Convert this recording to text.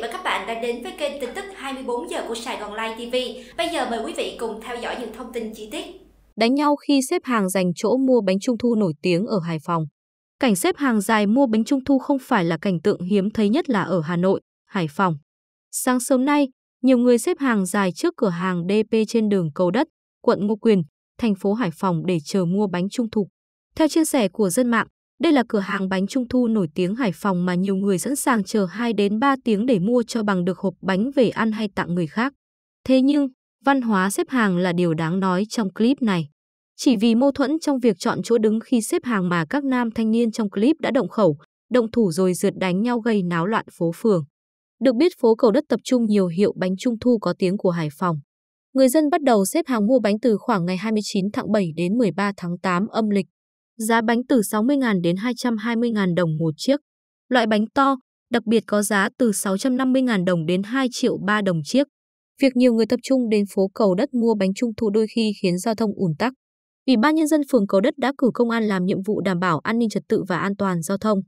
và các bạn đã đến với kênh tin tức 24 giờ của Sài Gòn Live TV. Bây giờ mời quý vị cùng theo dõi những thông tin chi tiết. Đánh nhau khi xếp hàng giành chỗ mua bánh trung thu nổi tiếng ở Hải Phòng. Cảnh xếp hàng dài mua bánh trung thu không phải là cảnh tượng hiếm thấy nhất là ở Hà Nội, Hải Phòng. Sáng sớm nay, nhiều người xếp hàng dài trước cửa hàng DP trên đường Cầu Đất, quận Ngô Quyền, thành phố Hải Phòng để chờ mua bánh trung thu. Theo chia sẻ của dân mạng, đây là cửa hàng bánh trung thu nổi tiếng Hải Phòng mà nhiều người sẵn sàng chờ 2 đến 3 tiếng để mua cho bằng được hộp bánh về ăn hay tặng người khác. Thế nhưng, văn hóa xếp hàng là điều đáng nói trong clip này. Chỉ vì mâu thuẫn trong việc chọn chỗ đứng khi xếp hàng mà các nam thanh niên trong clip đã động khẩu, động thủ rồi rượt đánh nhau gây náo loạn phố phường. Được biết phố Cầu Đất tập trung nhiều hiệu bánh trung thu có tiếng của Hải Phòng. Người dân bắt đầu xếp hàng mua bánh từ khoảng ngày 29 tháng 7 đến 13 tháng 8 âm lịch giá bánh từ 60.000 đến 220.000 đồng một chiếc. Loại bánh to, đặc biệt có giá từ 650.000 đồng đến 2 triệu 3 đồng chiếc. Việc nhiều người tập trung đến phố Cầu Đất mua bánh trung thu đôi khi khiến giao thông ùn tắc. Ủy ban nhân dân phường Cầu Đất đã cử công an làm nhiệm vụ đảm bảo an ninh trật tự và an toàn giao thông.